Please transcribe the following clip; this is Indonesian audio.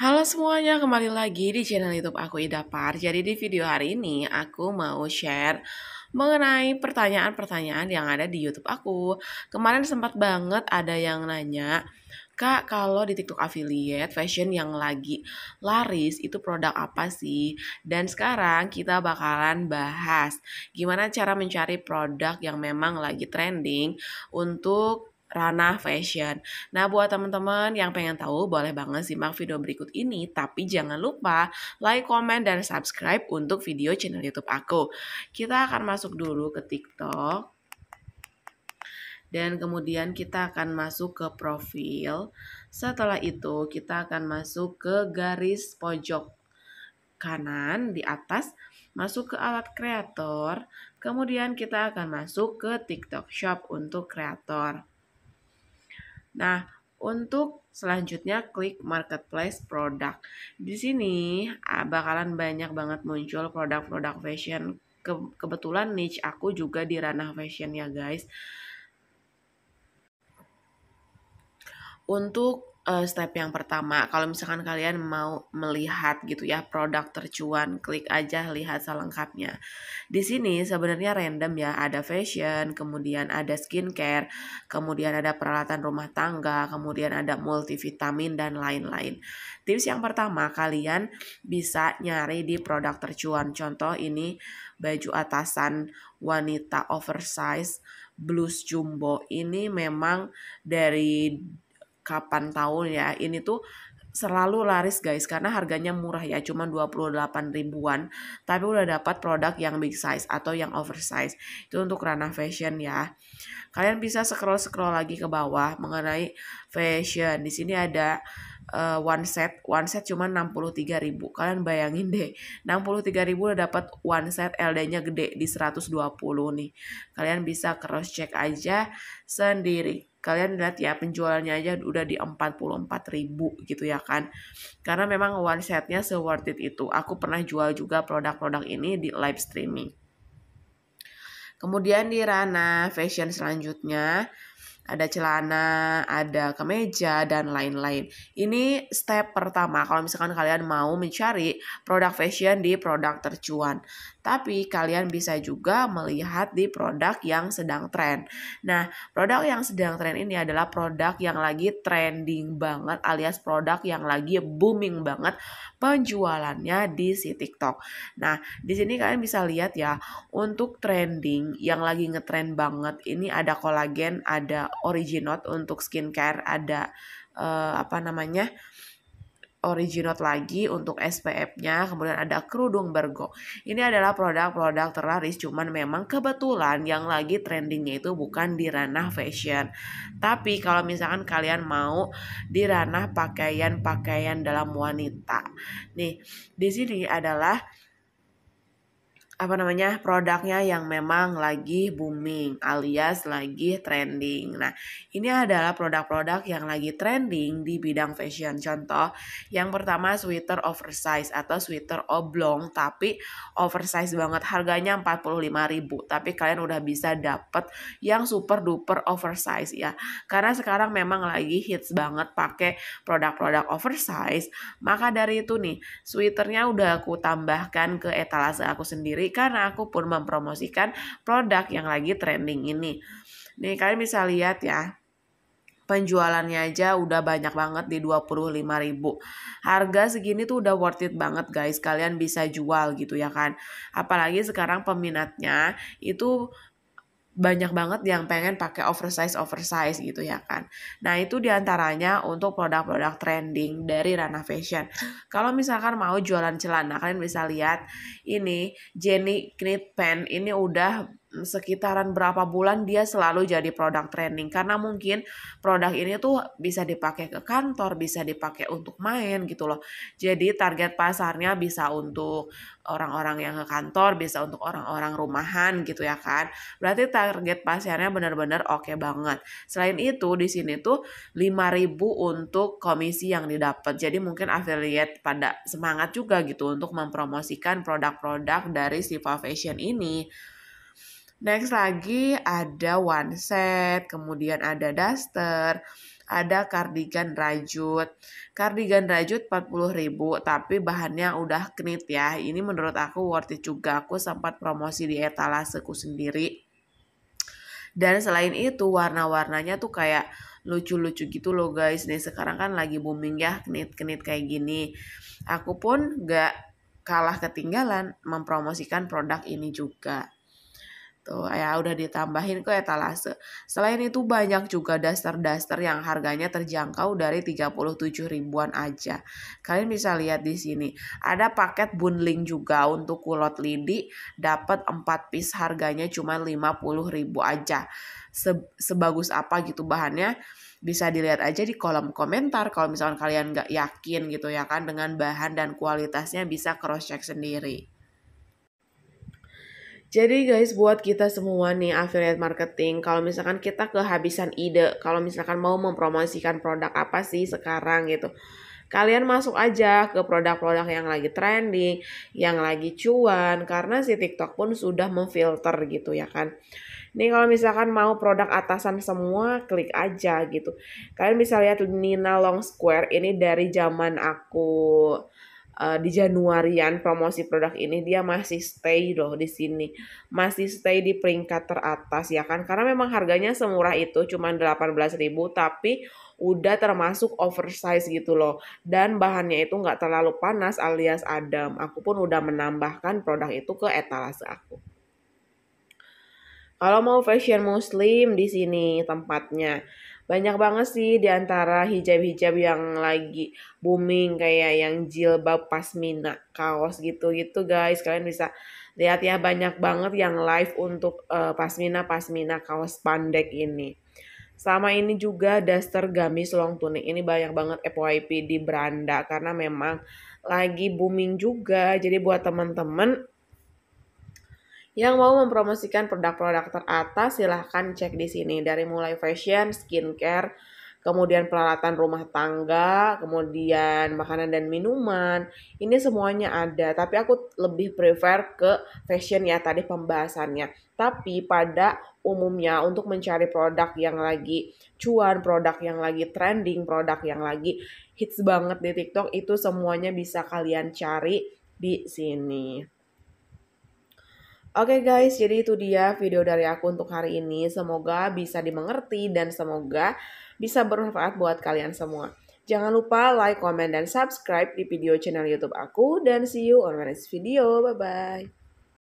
Halo semuanya, kembali lagi di channel YouTube aku Ida Par. Jadi di video hari ini aku mau share mengenai pertanyaan-pertanyaan yang ada di YouTube aku. Kemarin sempat banget ada yang nanya, Kak, kalau di TikTok affiliate fashion yang lagi laris itu produk apa sih? Dan sekarang kita bakalan bahas gimana cara mencari produk yang memang lagi trending untuk ranah fashion. Nah, buat teman-teman yang pengen tahu, boleh banget simak video berikut ini. Tapi jangan lupa like, comment, dan subscribe untuk video channel YouTube aku. Kita akan masuk dulu ke TikTok dan kemudian kita akan masuk ke profil. Setelah itu kita akan masuk ke garis pojok kanan di atas, masuk ke alat kreator, kemudian kita akan masuk ke TikTok Shop untuk kreator. Nah, untuk selanjutnya klik marketplace produk. Di sini bakalan banyak banget muncul produk-produk fashion. kebetulan niche aku juga di ranah fashion ya guys. untuk uh, step yang pertama kalau misalkan kalian mau melihat gitu ya produk tercuan klik aja lihat selengkapnya di sini sebenarnya random ya ada fashion kemudian ada skincare kemudian ada peralatan rumah tangga kemudian ada multivitamin dan lain-lain tips yang pertama kalian bisa nyari di produk tercuan contoh ini baju atasan wanita oversize blues jumbo ini memang dari kapan tahun ya ini tuh selalu laris guys karena harganya murah ya cuma 28 ribuan tapi udah dapat produk yang big size atau yang oversize itu untuk ranah fashion ya kalian bisa scroll scroll lagi ke bawah mengenai fashion di sini ada uh, one set one set cuma 63 ribu kalian bayangin deh 63 ribu udah dapat one set LD-nya gede di 120 nih kalian bisa cross check aja sendiri kalian lihat ya penjualannya aja udah di 44 ribu gitu ya kan karena memang one setnya se worth it itu aku pernah jual juga produk-produk ini di live streaming kemudian di ranah fashion selanjutnya ada celana, ada kemeja, dan lain-lain. Ini step pertama kalau misalkan kalian mau mencari produk fashion di produk tercuan. Tapi kalian bisa juga melihat di produk yang sedang trend. Nah, produk yang sedang trend ini adalah produk yang lagi trending banget alias produk yang lagi booming banget penjualannya di si TikTok. Nah, di sini kalian bisa lihat ya, untuk trending yang lagi ngetrend banget ini ada kolagen, ada Originot untuk skincare, ada uh, apa namanya? Originot lagi untuk SPF-nya, kemudian ada kerudung Bergo. Ini adalah produk-produk terlaris, cuman memang kebetulan yang lagi trendingnya itu bukan di ranah fashion. Tapi kalau misalkan kalian mau di ranah pakaian-pakaian dalam wanita, nih di sini adalah apa namanya produknya yang memang lagi booming alias lagi trending. Nah, ini adalah produk-produk yang lagi trending di bidang fashion. Contoh, yang pertama sweater oversize atau sweater oblong tapi oversize banget harganya 45.000, tapi kalian udah bisa dapet yang super duper oversize ya. Karena sekarang memang lagi hits banget pakai produk-produk oversize, maka dari itu nih, sweaternya udah aku tambahkan ke etalase aku sendiri karena aku pun mempromosikan produk yang lagi trending ini. Nih kalian bisa lihat ya penjualannya aja udah banyak banget di 25 ribu. Harga segini tuh udah worth it banget guys, kalian bisa jual gitu ya kan. Apalagi sekarang peminatnya itu banyak banget yang pengen pakai oversize oversize gitu ya kan. Nah, itu diantaranya untuk produk-produk trending dari ranah fashion. Kalau misalkan mau jualan celana, kalian bisa lihat ini Jenny Knit Pen ini udah sekitaran berapa bulan dia selalu jadi produk training karena mungkin produk ini tuh bisa dipakai ke kantor, bisa dipakai untuk main gitu loh. Jadi target pasarnya bisa untuk orang-orang yang ke kantor, bisa untuk orang-orang rumahan gitu ya kan. Berarti target pasarnya benar-benar oke okay banget. Selain itu di sini tuh 5000 untuk komisi yang didapat. Jadi mungkin affiliate pada semangat juga gitu untuk mempromosikan produk-produk dari Siva Fashion ini. Next lagi ada one set, kemudian ada duster, ada kardigan rajut. Kardigan rajut 40.000 tapi bahannya udah knit ya. Ini menurut aku worth it juga. Aku sempat promosi di etalaseku sendiri. Dan selain itu warna-warnanya tuh kayak lucu-lucu gitu loh guys. Nih sekarang kan lagi booming ya knit-knit kayak gini. Aku pun gak kalah ketinggalan mempromosikan produk ini juga gitu ya udah ditambahin ke etalase selain itu banyak juga daster-daster yang harganya terjangkau dari 37 ribuan aja kalian bisa lihat di sini ada paket bundling juga untuk kulot lidi dapat 4 piece harganya cuma 50 ribu aja Se sebagus apa gitu bahannya bisa dilihat aja di kolom komentar kalau misalkan kalian nggak yakin gitu ya kan dengan bahan dan kualitasnya bisa cross check sendiri. Jadi guys, buat kita semua nih affiliate marketing, kalau misalkan kita kehabisan ide, kalau misalkan mau mempromosikan produk apa sih sekarang gitu. Kalian masuk aja ke produk-produk yang lagi trending, yang lagi cuan, karena si TikTok pun sudah memfilter gitu ya kan. Nih kalau misalkan mau produk atasan semua, klik aja gitu. Kalian bisa lihat Nina Long Square ini dari zaman aku uh, di Januarian promosi produk ini dia masih stay loh di sini. Masih stay di peringkat teratas ya kan. Karena memang harganya semurah itu cuma 18.000 tapi udah termasuk oversize gitu loh. Dan bahannya itu nggak terlalu panas alias adem. Aku pun udah menambahkan produk itu ke etalase aku. Kalau mau fashion muslim di sini tempatnya banyak banget sih di antara hijab-hijab yang lagi booming kayak yang jilbab pasmina kaos gitu-gitu guys kalian bisa lihat ya banyak banget yang live untuk uh, pasmina pasmina kaos pandek ini sama ini juga daster gamis long tunik ini banyak banget FYP di beranda karena memang lagi booming juga jadi buat teman-teman yang mau mempromosikan produk-produk teratas silahkan cek di sini dari mulai fashion, skincare, kemudian peralatan rumah tangga, kemudian makanan dan minuman. Ini semuanya ada, tapi aku lebih prefer ke fashion ya tadi pembahasannya. Tapi pada umumnya untuk mencari produk yang lagi cuan, produk yang lagi trending, produk yang lagi hits banget di TikTok itu semuanya bisa kalian cari di sini. Oke okay guys, jadi itu dia video dari aku untuk hari ini. Semoga bisa dimengerti dan semoga bisa bermanfaat buat kalian semua. Jangan lupa like, comment, dan subscribe di video channel YouTube aku. Dan see you on my next video. Bye-bye.